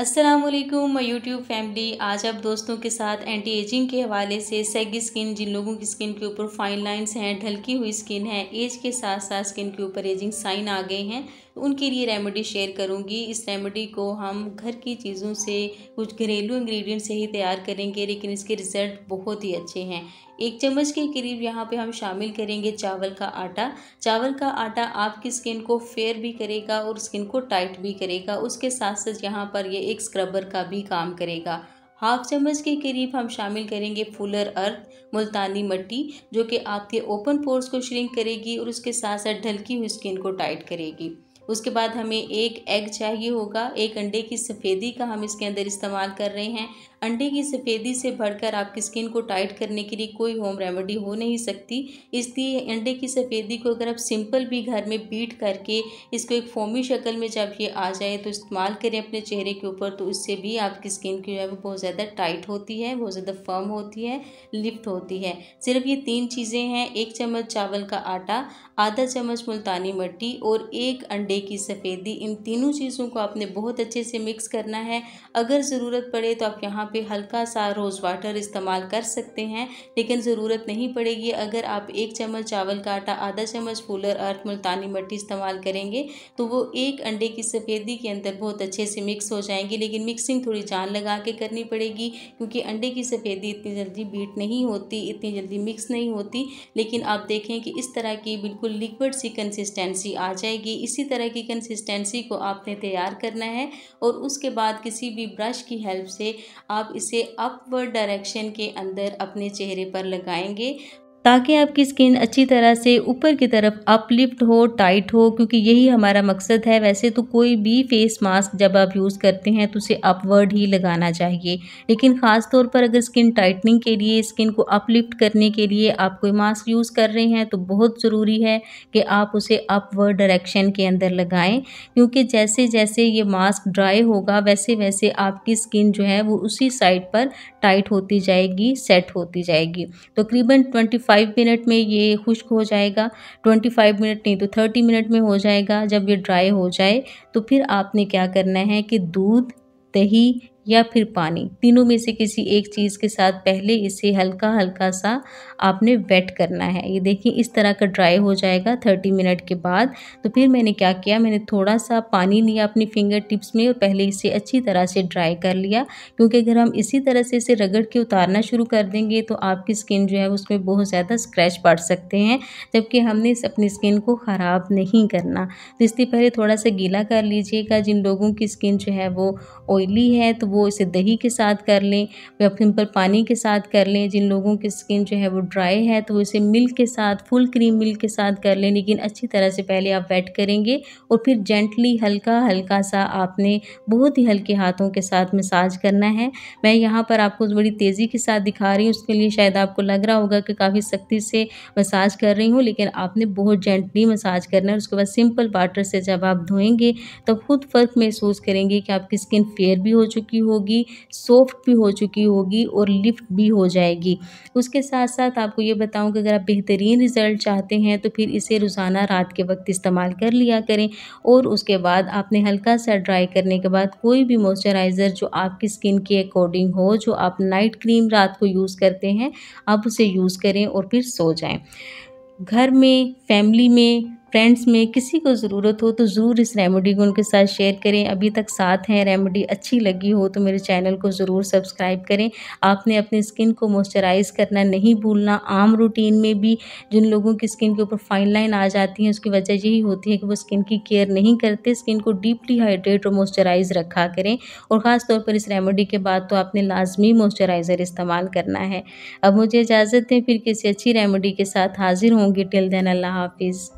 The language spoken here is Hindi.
अस्सलाम वालेकुम यूट्यूब फैमिली आज आप दोस्तों के साथ एंटी एजिंग के हवाले से सेगी स्किन जिन लोगों की स्किन के ऊपर फाइन लाइंस हैं ढलकी हुई स्किन है एज के साथ साथ स्किन के ऊपर एजिंग साइन आ गए हैं तो उनके लिए रेमेडी शेयर करूंगी इस रेमेडी को हम घर की चीज़ों से कुछ घरेलू इंग्रेडिएंट से ही तैयार करेंगे लेकिन इसके रिज़ल्ट बहुत ही अच्छे हैं एक चम्मच के करीब यहाँ पे हम शामिल करेंगे चावल का आटा चावल का आटा आपकी स्किन को फेयर भी करेगा और स्किन को टाइट भी करेगा उसके साथ साथ यहाँ पर ये एक स्क्रबर का भी काम करेगा हाफ चम्मच के करीब हम शामिल करेंगे फूलर अर्थ मुल्तानी मट्टी जो कि आपके ओपन पोर्स को श्रिंक करेगी और उसके साथ साथ ढलकी हुई स्किन को टाइट करेगी उसके बाद हमें एक एग चाहिए होगा एक अंडे की सफ़ेदी का हम इसके अंदर इस्तेमाल कर रहे हैं अंडे की सफ़ेदी से भरकर आपकी स्किन को टाइट करने के लिए कोई होम रेमेडी हो नहीं सकती इसलिए अंडे की सफ़ेदी को अगर आप सिंपल भी घर में बीट करके इसको एक फोमी शक्ल में जब ये आ जाए तो इस्तेमाल करें अपने चेहरे के ऊपर तो उससे भी आपकी स्किन की जो है वो बहुत ज़्यादा टाइट होती है बहुत ज़्यादा फर्म होती है लिफ्ट होती है सिर्फ ये तीन चीज़ें हैं एक चम्मच चावल का आटा आधा चम्मच मुल्तानी मट्टी और एक अंडे कढ़ाई की सफ़ेदी इन तीनों चीज़ों को आपने बहुत अच्छे से मिक्स करना है अगर ज़रूरत पड़े तो आप यहाँ पे हल्का सा रोज़ वाटर इस्तेमाल कर सकते हैं लेकिन ज़रूरत नहीं पड़ेगी अगर आप एक चम्मच चावल का आटा आधा चम्मच फूलर अर्थ मुल्तानी मट्टी इस्तेमाल करेंगे तो वो एक अंडे की सफ़ेदी के अंदर बहुत अच्छे से मिक्स हो जाएंगी लेकिन मिक्सिंग थोड़ी जान लगा के करनी पड़ेगी क्योंकि अंडे की सफ़ेदी इतनी जल्दी बीट नहीं होती इतनी जल्दी मिक्स नहीं होती लेकिन आप देखें कि इस तरह की बिल्कुल लिक्विड सी कंसिस्टेंसी आ जाएगी इसी तरह की कंसिस्टेंसी को आपने तैयार करना है और उसके बाद किसी भी ब्रश की हेल्प से आप इसे अपवर्ड डायरेक्शन के अंदर अपने चेहरे पर लगाएंगे ताकि आपकी स्किन अच्छी तरह से ऊपर की तरफ अपलिफ्ट हो टाइट हो क्योंकि यही हमारा मकसद है वैसे तो कोई भी फेस मास्क जब आप यूज़ करते हैं तो उसे अपवर्ड ही लगाना चाहिए लेकिन ख़ास तौर पर अगर स्किन टाइटनिंग के लिए स्किन को अपलिफ्ट करने के लिए आप कोई मास्क यूज़ कर रहे हैं तो बहुत ज़रूरी है कि आप उसे अपवर्ड डायरेक्शन के अंदर लगाएँ क्योंकि जैसे जैसे ये मास्क ड्राई होगा वैसे वैसे आपकी स्किन जो है वो उसी साइड पर टाइट होती जाएगी सेट होती जाएगी तकरीबन ट्वेंटी फाइव मिनट में ये खुश्क हो जाएगा ट्वेंटी फाइव मिनट नहीं तो थर्टी मिनट में हो जाएगा जब ये ड्राई हो जाए तो फिर आपने क्या करना है कि दूध दही या फिर पानी तीनों में से किसी एक चीज़ के साथ पहले इसे हल्का हल्का सा आपने वेट करना है ये देखिए इस तरह का ड्राई हो जाएगा थर्टी मिनट के बाद तो फिर मैंने क्या किया मैंने थोड़ा सा पानी लिया अपनी फिंगर टिप्स में और पहले इसे अच्छी तरह से ड्राई कर लिया क्योंकि अगर हम इसी तरह से इसे रगड़ के उतारना शुरू कर देंगे तो आपकी स्किन जो है उसमें बहुत ज़्यादा स्क्रैच पड़ सकते हैं जबकि हमने अपनी स्किन को ख़राब नहीं करना तो इसलिए पहले थोड़ा सा गीला कर लीजिएगा जिन लोगों की स्किन जो है वो ऑयली है तो वो वो इसे दही के साथ कर लें या सिंपल पानी के साथ कर लें जिन लोगों की स्किन जो है वो ड्राई है तो इसे मिल्क के साथ फुल क्रीम मिल्क के साथ कर लें लेकिन अच्छी तरह से पहले आप वेट करेंगे और फिर जेंटली हल्का हल्का सा आपने बहुत ही हल्के हाथों के साथ मसाज करना है मैं यहाँ पर आपको बड़ी तेज़ी के साथ दिखा रही हूँ उसके लिए शायद आपको लग रहा होगा कि काफ़ी सख्ती से मसाज कर रही हूँ लेकिन आपने बहुत जेंटली मसाज करना है उसके बाद सिंपल वाटर से जब आप धोएंगे तो खुद फ़र्क महसूस करेंगे कि आपकी स्किन फेयर भी हो चुकी होगी सॉफ्ट भी हो चुकी होगी और लिफ्ट भी हो जाएगी उसके साथ साथ आपको ये बताऊं कि अगर आप बेहतरीन रिज़ल्ट चाहते हैं तो फिर इसे रोज़ाना रात के वक्त इस्तेमाल कर लिया करें और उसके बाद आपने हल्का सा ड्राई करने के बाद कोई भी मॉइस्चराइज़र जो आपकी स्किन के अकॉर्डिंग हो जो आप नाइट क्रीम रात को यूज़ करते हैं आप उसे यूज़ करें और फिर सो जाएं घर में फैमिली में फ्रेंड्स में किसी को ज़रूरत हो तो ज़रूर इस रेमेडी को उनके साथ शेयर करें अभी तक साथ हैं रेमेडी अच्छी लगी हो तो मेरे चैनल को ज़रूर सब्सक्राइब करें आपने अपनी स्किन को मॉइस्चराइज़ करना नहीं भूलना आम रूटीन में भी जिन लोगों की स्किन के ऊपर फाइन लाइन आ जाती है उसकी वजह यही होती है कि वो स्किन की केयर नहीं करते स्किन को डीपली हाइड्रेट और मॉइस्चराइज़ रखा करें और ख़ासतौर पर इस रेमेडी के बाद तो आपने लाजमी मॉइस्चराइज़र इस्तेमाल करना है अब मुझे इजाज़त दें फिर किसी अच्छी रेमेडी के साथ हाजिर होंगे टिल देन अल्लाह हाफिज़